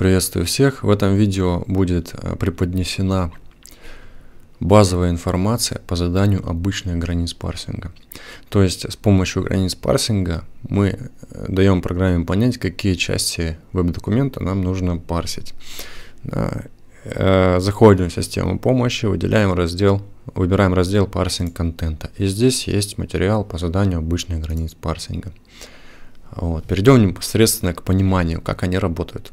Приветствую всех! В этом видео будет э, преподнесена базовая информация по заданию обычных границ парсинга. То есть с помощью границ парсинга мы э, даем программе понять, какие части веб-документа нам нужно парсить. Э, заходим в систему помощи, выделяем раздел, выбираем раздел парсинг контента. И здесь есть материал по заданию обычных границ парсинга. Вот. Перейдем непосредственно к пониманию, как они работают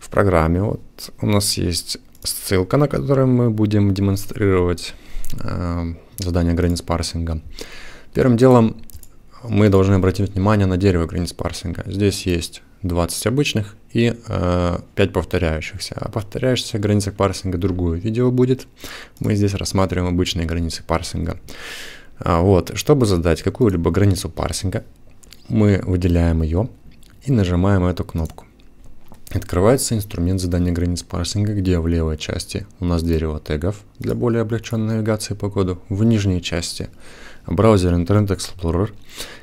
в программе. Вот у нас есть ссылка, на которой мы будем демонстрировать э, задание границ парсинга. Первым делом мы должны обратить внимание на дерево границ парсинга. Здесь есть 20 обычных и э, 5 повторяющихся. А повторяющихся границы парсинга другое видео будет. Мы здесь рассматриваем обычные границы парсинга. А вот, чтобы задать какую-либо границу парсинга, мы выделяем ее и нажимаем эту кнопку. Открывается инструмент задания границ парсинга, где в левой части у нас дерево тегов для более облегченной навигации по коду, в нижней части браузер Internet Explorer,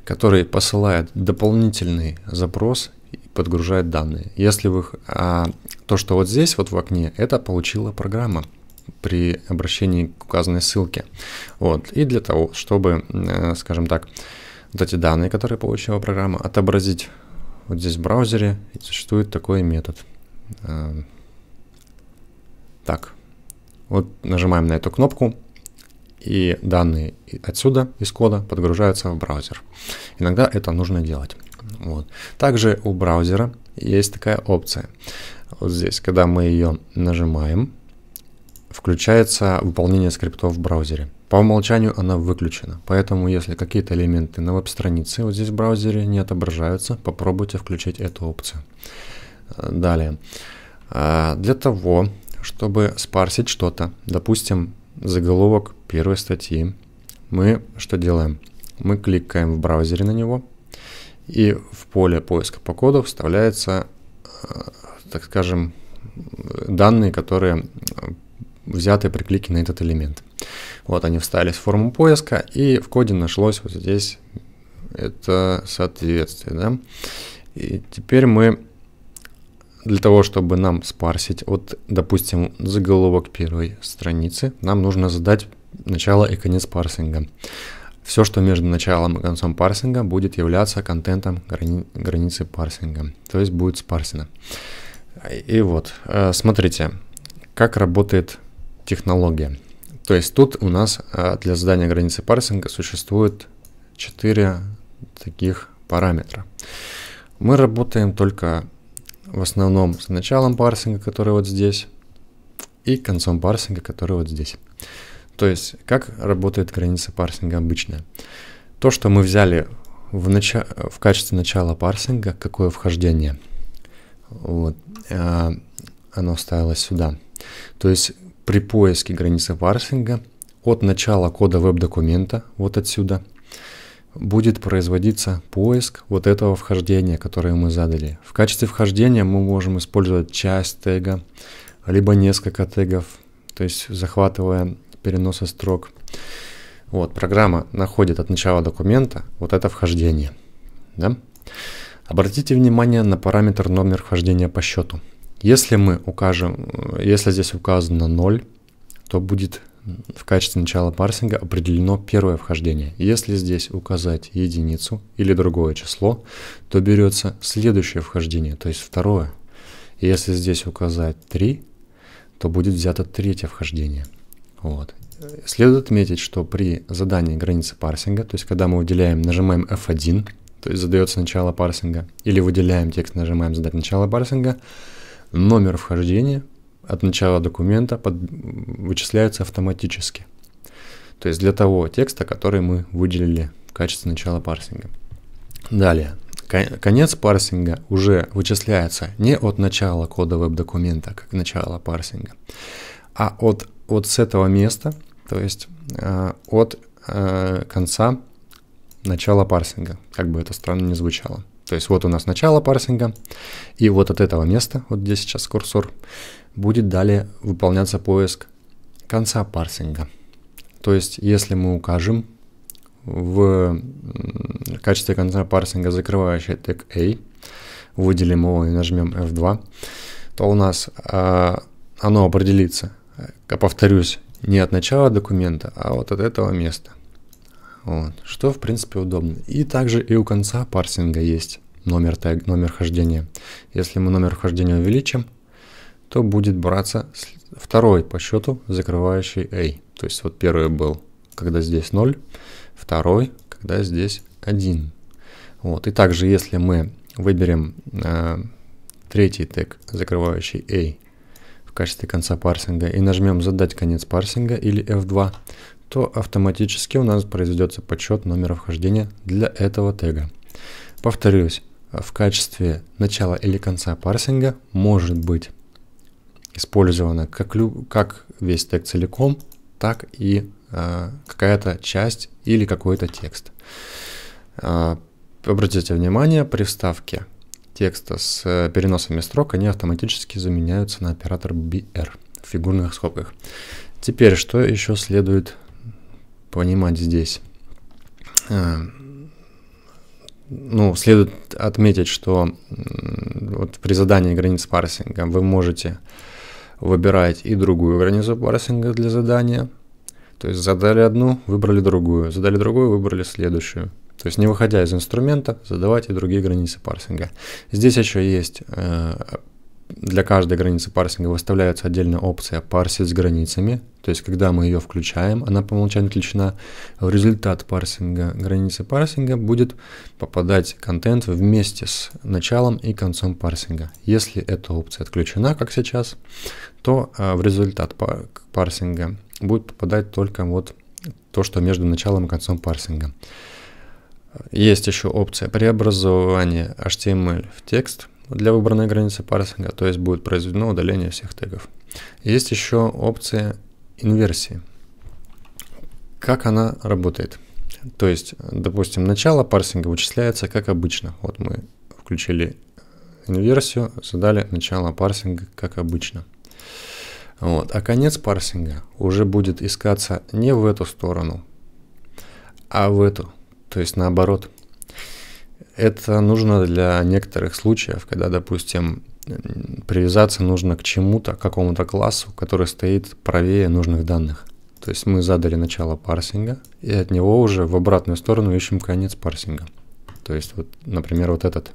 который посылает дополнительный запрос и подгружает данные. Если вы... А, то, что вот здесь, вот в окне, это получила программа при обращении к указанной ссылке. Вот. И для того, чтобы, э, скажем так, вот эти данные, которые получила программа, отобразить вот здесь в браузере существует такой метод. А, так, вот нажимаем на эту кнопку, и данные отсюда из кода подгружаются в браузер. Иногда это нужно делать. Вот. Также у браузера есть такая опция. Вот здесь, когда мы ее нажимаем, включается выполнение скриптов в браузере. По умолчанию она выключена, поэтому если какие-то элементы на веб-странице вот здесь в браузере не отображаются, попробуйте включить эту опцию. Э, далее. Э, для того, чтобы спарсить что-то, допустим, заголовок первой статьи, мы что делаем? Мы кликаем в браузере на него, и в поле поиска по коду вставляется, э, так скажем, данные, которые взятые при клике на этот элемент. Вот они встались в форму поиска, и в коде нашлось вот здесь это соответствие. Да? И теперь мы для того, чтобы нам спарсить вот допустим, заголовок первой страницы, нам нужно задать начало и конец парсинга. Все, что между началом и концом парсинга, будет являться контентом грани границы парсинга, то есть будет спарсено. И вот, э, смотрите, как работает технология. То есть тут у нас э, для задания границы парсинга существует 4 таких параметра. Мы работаем только в основном с началом парсинга, который вот здесь, и концом парсинга, который вот здесь. То есть как работает граница парсинга обычная. То, что мы взяли в, нач... в качестве начала парсинга, какое вхождение, вот, э, оно ставилось сюда. То есть при поиске границы парсинга от начала кода веб-документа, вот отсюда, будет производиться поиск вот этого вхождения, которое мы задали. В качестве вхождения мы можем использовать часть тега, либо несколько тегов, то есть захватывая переносы строк. Вот, программа находит от начала документа вот это вхождение. Да? Обратите внимание на параметр номер вхождения по счету. Если мы укажем, э, если здесь указано 0, то будет в качестве начала парсинга определено первое вхождение. Если здесь указать единицу или другое число, то берется следующее вхождение, то есть второе. Если здесь указать 3, то будет взято третье вхождение. Вот. Следует отметить, что при задании границы парсинга, то есть когда мы выделяем, нажимаем F1, то есть задается начало парсинга, или выделяем текст, нажимаем задать начало парсинга, номер вхождения от начала документа под, вычисляется автоматически. То есть для того текста, который мы выделили в качестве начала парсинга. Далее. Конец парсинга уже вычисляется не от начала кода веб-документа, как начало парсинга, а от, от с этого места, то есть э, от э, конца начала парсинга, как бы это странно не звучало. То есть вот у нас начало парсинга, и вот от этого места, вот где сейчас курсор, будет далее выполняться поиск конца парсинга. То есть если мы укажем в качестве конца парсинга закрывающий тег A, выделим его и нажмем F2, то у нас э, оно определится, повторюсь, не от начала документа, а вот от этого места – вот, что, в принципе, удобно. И также и у конца парсинга есть номер, тег, номер хождения. Если мы номер хождения увеличим, то будет браться второй по счету закрывающий A. То есть вот первый был, когда здесь 0, второй, когда здесь 1. Вот. И также, если мы выберем э, третий тег, закрывающий A, в качестве конца парсинга и нажмем «Задать конец парсинга» или F2, то автоматически у нас произведется подсчет номера вхождения для этого тега. Повторюсь, в качестве начала или конца парсинга может быть использовано как, люб... как весь тег целиком, так и э, какая-то часть или какой-то текст. Э, обратите внимание, при вставке текста с э, переносами строк они автоматически заменяются на оператор BR в фигурных скобках. Теперь, что еще следует понимать здесь. Э, ну, следует отметить, что вот при задании границ парсинга вы можете выбирать и другую границу парсинга для задания. То есть задали одну, выбрали другую, задали другую, выбрали следующую. То есть не выходя из инструмента, задавать и другие границы парсинга. Здесь еще есть э, для каждой границы парсинга выставляется отдельная опция «Парсить с границами», то есть когда мы ее включаем, она по умолчанию включена, в результат парсинга границы парсинга будет попадать контент вместе с началом и концом парсинга. Если эта опция отключена, как сейчас, то э, в результат парсинга будет попадать только вот то, что между началом и концом парсинга. Есть еще опция преобразования HTML в текст – для выбранной границы парсинга, то есть будет произведено удаление всех тегов. Есть еще опция инверсии. Как она работает? То есть, допустим, начало парсинга вычисляется как обычно. Вот мы включили инверсию, задали начало парсинга как обычно. Вот. А конец парсинга уже будет искаться не в эту сторону, а в эту, то есть наоборот – это нужно для некоторых случаев, когда, допустим, привязаться нужно к чему-то, к какому-то классу, который стоит правее нужных данных. То есть мы задали начало парсинга, и от него уже в обратную сторону ищем конец парсинга. То есть, вот, например, вот этот.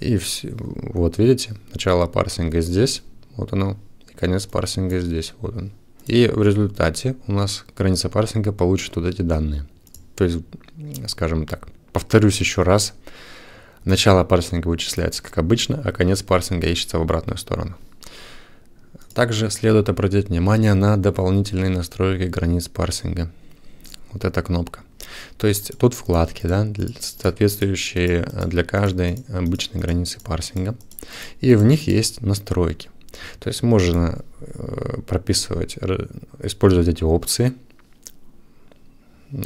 И все, вот видите, начало парсинга здесь, вот оно, и конец парсинга здесь, вот он. И в результате у нас граница парсинга получит вот эти данные. То есть, скажем так, Повторюсь еще раз. Начало парсинга вычисляется как обычно, а конец парсинга ищется в обратную сторону. Также следует обратить внимание на дополнительные настройки границ парсинга. Вот эта кнопка. То есть тут вкладки, да, соответствующие э, для каждой обычной границы парсинга. И в них есть настройки. То есть можно э, прописывать, использовать эти опции –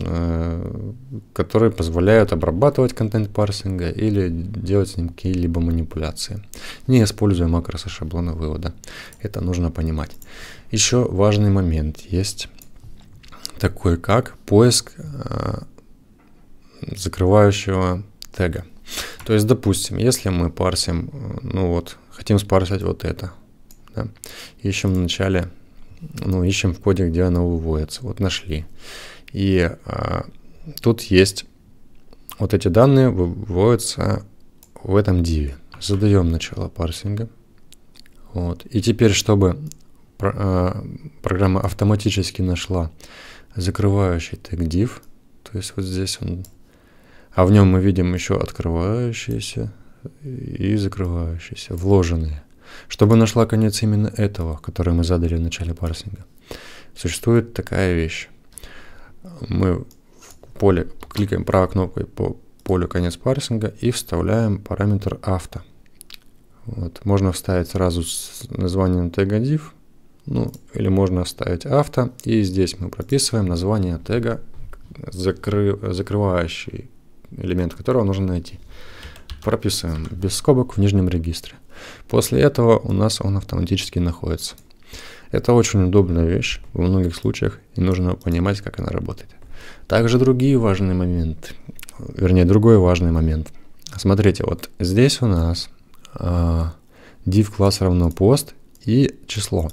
Э, которые позволяют обрабатывать контент парсинга или делать с ним какие-либо манипуляции, не используя макросы шаблона вывода. Это нужно понимать. Еще важный момент есть такой, как поиск э, закрывающего тега. То есть, допустим, если мы парсим, э, ну вот, хотим спарсить вот это, да, ищем в начале, ну, ищем в коде, где оно выводится, вот нашли. И а, тут есть вот эти данные выводятся в этом диве. Задаем начало парсинга. Вот. И теперь, чтобы про, а, программа автоматически нашла закрывающий тег div, то есть вот здесь он, а в нем мы видим еще открывающиеся и закрывающиеся, вложенные. Чтобы нашла конец именно этого, который мы задали в начале парсинга, существует такая вещь мы в поле кликаем правой кнопкой по полю конец парсинга и вставляем параметр авто. Вот. Можно вставить сразу с названием тега div, ну, или можно вставить авто, и здесь мы прописываем название тега, закры... закрывающий элемент которого нужно найти. Прописываем без скобок в нижнем регистре. После этого у нас он автоматически находится. Это очень удобная вещь во многих случаях, и нужно понимать, как она работает. Также другие важные моменты, вернее, другой важный момент. Смотрите, вот здесь у нас э, div класс равно post и число.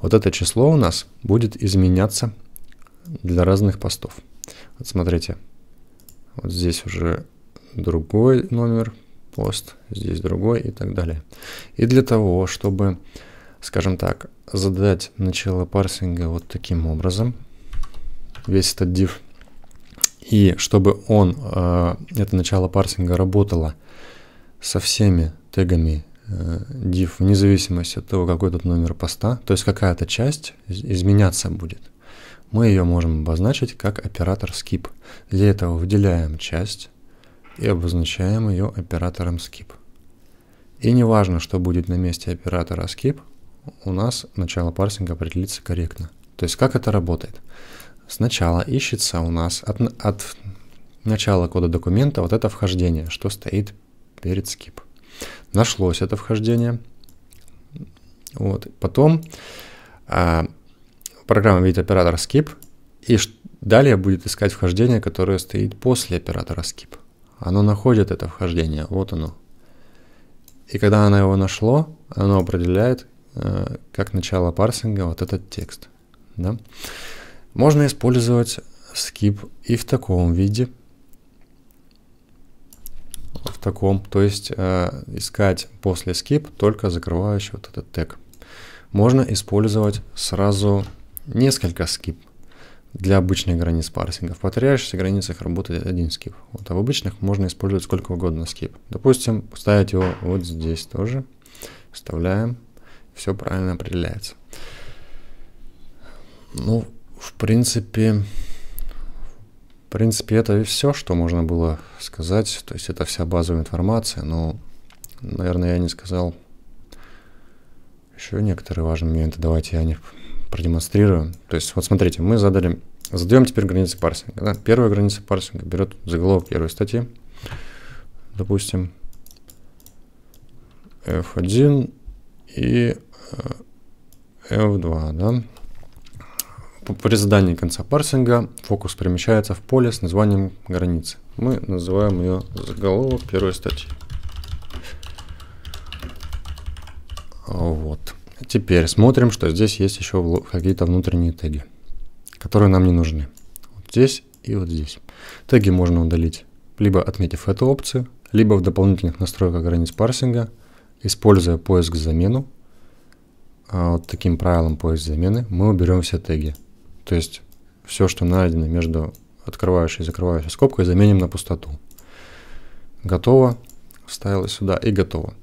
Вот это число у нас будет изменяться для разных постов. Вот смотрите, вот здесь уже другой номер пост, здесь другой и так далее. И для того, чтобы скажем так, задать начало парсинга вот таким образом, весь этот div, и чтобы он, э, это начало парсинга работало со всеми тегами div, э, вне зависимости от того, какой тут номер поста, то есть какая-то часть изменяться будет. Мы ее можем обозначить как оператор skip. Для этого выделяем часть и обозначаем ее оператором skip. И не важно, что будет на месте оператора skip, у нас начало парсинга определится корректно. То есть как это работает? Сначала ищется у нас от, от начала кода документа вот это вхождение, что стоит перед skip. Нашлось это вхождение. Вот. Потом а, программа видит оператор skip, и далее будет искать вхождение, которое стоит после оператора skip. Оно находит это вхождение, вот оно. И когда она его нашло, оно определяет, Э, как начало парсинга вот этот текст. Да? Можно использовать skip и в таком виде, в таком, то есть э, искать после skip только закрывающий вот этот тег. Можно использовать сразу несколько skip для обычных границ парсинга В повторяющихся границах работает один skip. Вот, а в обычных можно использовать сколько угодно skip. Допустим, ставить его вот здесь тоже. Вставляем все правильно определяется. Ну, в принципе, в принципе, это и все, что можно было сказать. То есть это вся базовая информация, но, наверное, я не сказал еще некоторые важные моменты. Давайте я не продемонстрирую. То есть вот смотрите, мы задали, задаем теперь границы парсинга. Да? Первая граница парсинга берет заголовок первой статьи, допустим, f1 и F2, э, да. При задании конца парсинга фокус перемещается в поле с названием границы. Мы называем ее заголовок первой статьи. Вот. Теперь смотрим, что здесь есть еще какие-то внутренние теги, которые нам не нужны. Вот здесь и вот здесь. Теги можно удалить, либо отметив эту опцию, либо в дополнительных настройках границ парсинга – Используя поиск замену, а, вот таким правилом поиск замены, мы уберем все теги. То есть все, что найдено между открывающей и закрывающей скобкой, заменим на пустоту. Готово. Вставила сюда и готово.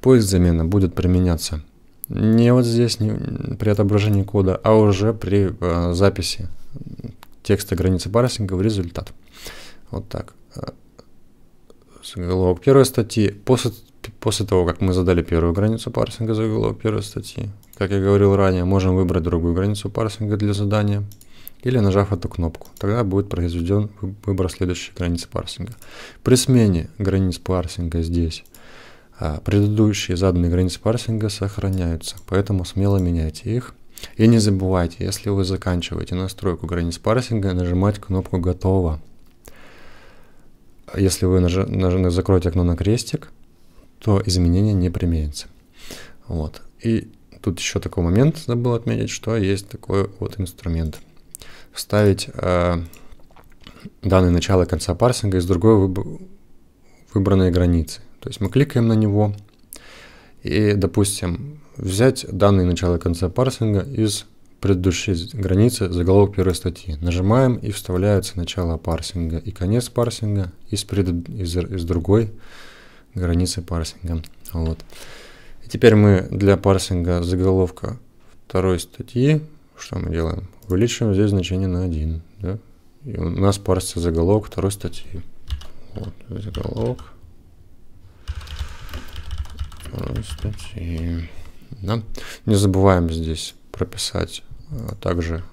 Поиск замены будет применяться не вот здесь, не при отображении кода, а уже при э, записи текста границы парсинга в результат. Вот так. Э, заголовок первой статьи. После После того, как мы задали первую границу парсинга за заголовок первой статьи, как я говорил ранее, можем выбрать другую границу парсинга для задания или нажав эту кнопку. Тогда будет произведен выбор следующей границы парсинга. При смене границ парсинга здесь а, предыдущие заданные границы парсинга сохраняются, поэтому смело меняйте их. И не забывайте, если вы заканчиваете настройку границ парсинга, нажимать кнопку «Готово». А если вы наж... Наж... закроете окно на крестик, то изменения не применятся. Вот. И тут еще такой момент забыл отметить, что есть такой вот инструмент. Вставить э, данные начала и конца парсинга из другой выб выбранной границы. То есть мы кликаем на него и, допустим, взять данные начала и конца парсинга из предыдущей границы заголовок первой статьи. Нажимаем и вставляется начало парсинга и конец парсинга из, пред... из, из другой границы парсинга. Вот. И теперь мы для парсинга заголовка второй статьи, что мы делаем? Увеличиваем здесь значение на 1. Да? И у нас парсится заголовок второй статьи. Вот, заголовок второй статьи. Да? Не забываем здесь прописать а также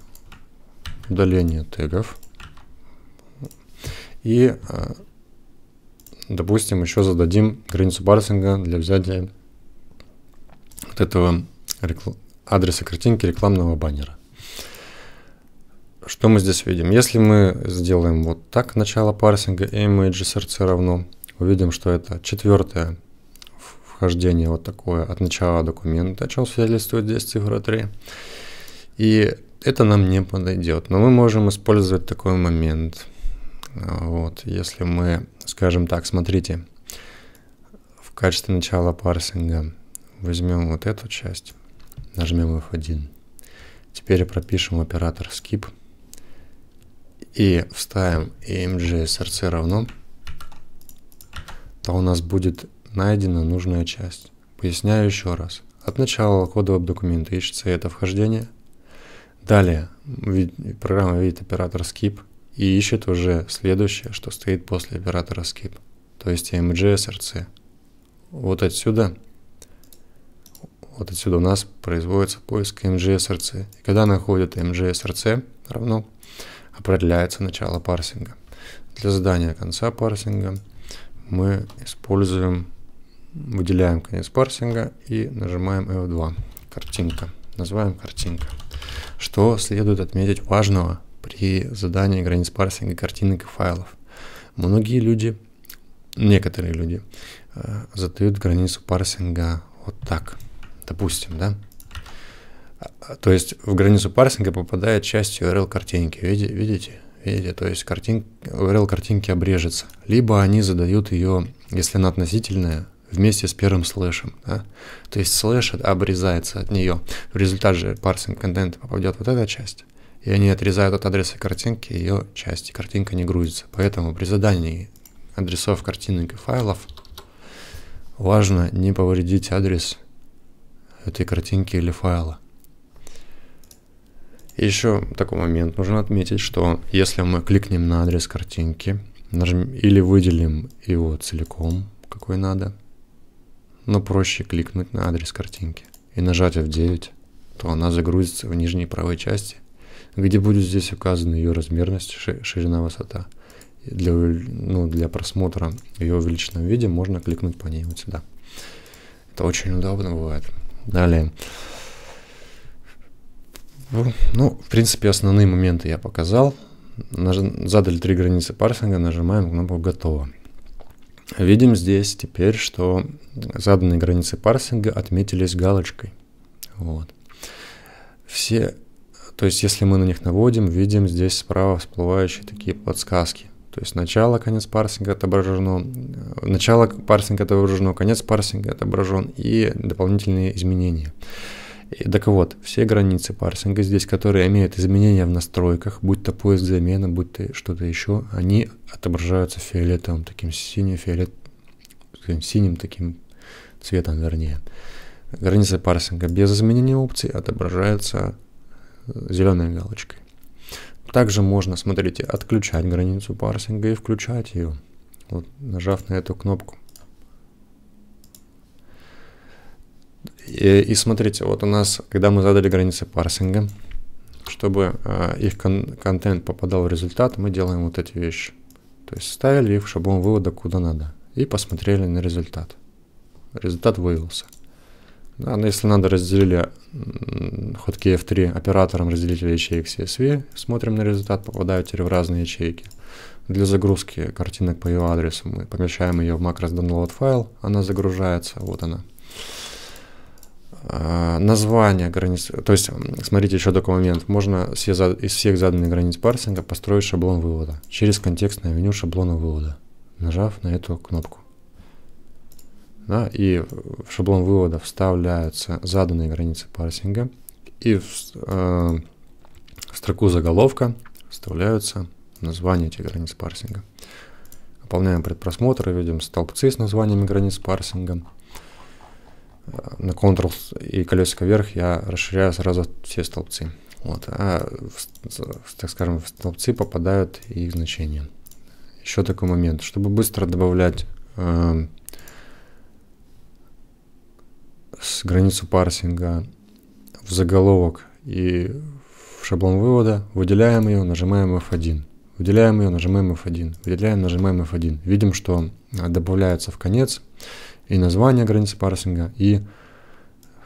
удаление тегов. И а, допустим, еще зададим границу парсинга для взятия вот этого рекл... адреса картинки рекламного баннера. Что мы здесь видим? Если мы сделаем вот так начало парсинга image.src равно, увидим, что это четвертое вхождение вот такое от начала документа, о чем свидетельствует здесь цифра 3. И это нам не подойдет, но мы можем использовать такой момент – вот, если мы скажем так, смотрите, в качестве начала парсинга возьмем вот эту часть, нажмем F1. Теперь пропишем оператор skip и вставим IMG src равно, то у нас будет найдена нужная часть. Поясняю еще раз. От начала кодового документа ищется это вхождение. Далее программа видит оператор skip – и ищет уже следующее, что стоит после оператора skip, то есть AMG SRC. Эм вот отсюда, вот отсюда у нас производится поиск AMG SRC. Эм и когда находит AMG SRC, равно определяется начало парсинга. Для задания конца парсинга мы используем, выделяем конец парсинга и нажимаем F2. Картинка. Называем картинка. Что следует отметить важного при задании границ парсинга картинок и файлов. Многие люди, некоторые люди, э, задают границу парсинга вот так, допустим, да? А, то есть в границу парсинга попадает часть URL картинки, видите? Видите, то есть картинка, URL картинки обрежется. Либо они задают ее, если она относительная, вместе с первым слэшем. Да? То есть слэш обрезается от нее. В результате же парсинг контента попадет вот эта часть и они отрезают от адреса картинки ее части, картинка не грузится. Поэтому при задании адресов картинок и файлов важно не повредить адрес этой картинки или файла. Еще такой момент нужно отметить, что если мы кликнем на адрес картинки, нажмем или выделим его целиком, какой надо, но проще кликнуть на адрес картинки и нажать F9, то она загрузится в нижней правой части где будет здесь указана ее размерность, ширина, высота. Для, ну, для просмотра ее увеличенном виде можно кликнуть по ней вот сюда. Это очень удобно бывает. Далее. Ну, ну, в принципе, основные моменты я показал. Наж... Задали три границы парсинга, нажимаем кнопку «Готово». Видим здесь теперь, что заданные границы парсинга отметились галочкой. Вот. Все то есть, если мы на них наводим, видим здесь справа всплывающие такие подсказки. То есть начало, конец парсинга отображено, э, начало парсинга отображено, конец парсинга отображен и дополнительные изменения. И, так вот, все границы парсинга здесь, которые имеют изменения в настройках, будь то поиск замена, будь то что-то еще, они отображаются фиолетовым, таким синим, фиолет, синим таким цветом, вернее. Границы парсинга без изменения опций отображаются зеленой галочкой. Также можно, смотрите, отключать границу парсинга и включать ее, вот, нажав на эту кнопку. И, и смотрите, вот у нас, когда мы задали границы парсинга, чтобы э, их кон контент попадал в результат, мы делаем вот эти вещи. То есть ставили их в шаблон вывода куда надо и посмотрели на результат. Результат вывелся. Да, но если надо, разделили ходки F3 оператором разделителя ячеек CSV, смотрим на результат, попадают теперь в разные ячейки. Для загрузки картинок по ее адресу мы помещаем ее в макрос download файл, она загружается, вот она. А, название границ, то есть, смотрите еще такой момент, можно все, из всех заданных границ парсинга построить шаблон вывода через контекстное меню шаблона вывода, нажав на эту кнопку да, и в шаблон вывода вставляются заданные границы парсинга, и в, э, в строку заголовка вставляются названия этих границ парсинга. Выполняем предпросмотр и видим столбцы с названиями границ парсинга. Э, на Ctrl и колесико вверх я расширяю сразу все столбцы. Вот. А, в, так скажем, в столбцы попадают их значения. Еще такой момент. Чтобы быстро добавлять э, с границу парсинга в заголовок и в шаблон вывода, выделяем ее, нажимаем F1. Выделяем ее, нажимаем F1. Выделяем, нажимаем F1. Видим, что добавляется в конец и название границы парсинга, и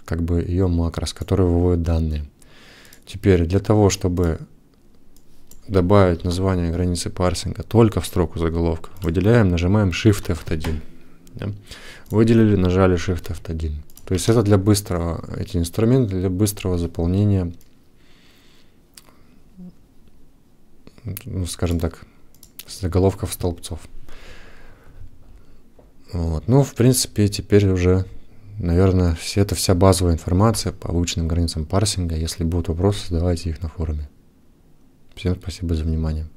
как бы ее макрос, который выводит данные. Теперь для того, чтобы добавить название границы парсинга только в строку заголовка, выделяем, нажимаем Shift F1. Да? Выделили, нажали Shift F1. То есть это для быстрого, эти инструменты для быстрого заполнения, ну, скажем так, заголовков столбцов. Вот. Ну, в принципе, теперь уже, наверное, все, это вся базовая информация по выученным границам парсинга. Если будут вопросы, задавайте их на форуме. Всем спасибо за внимание.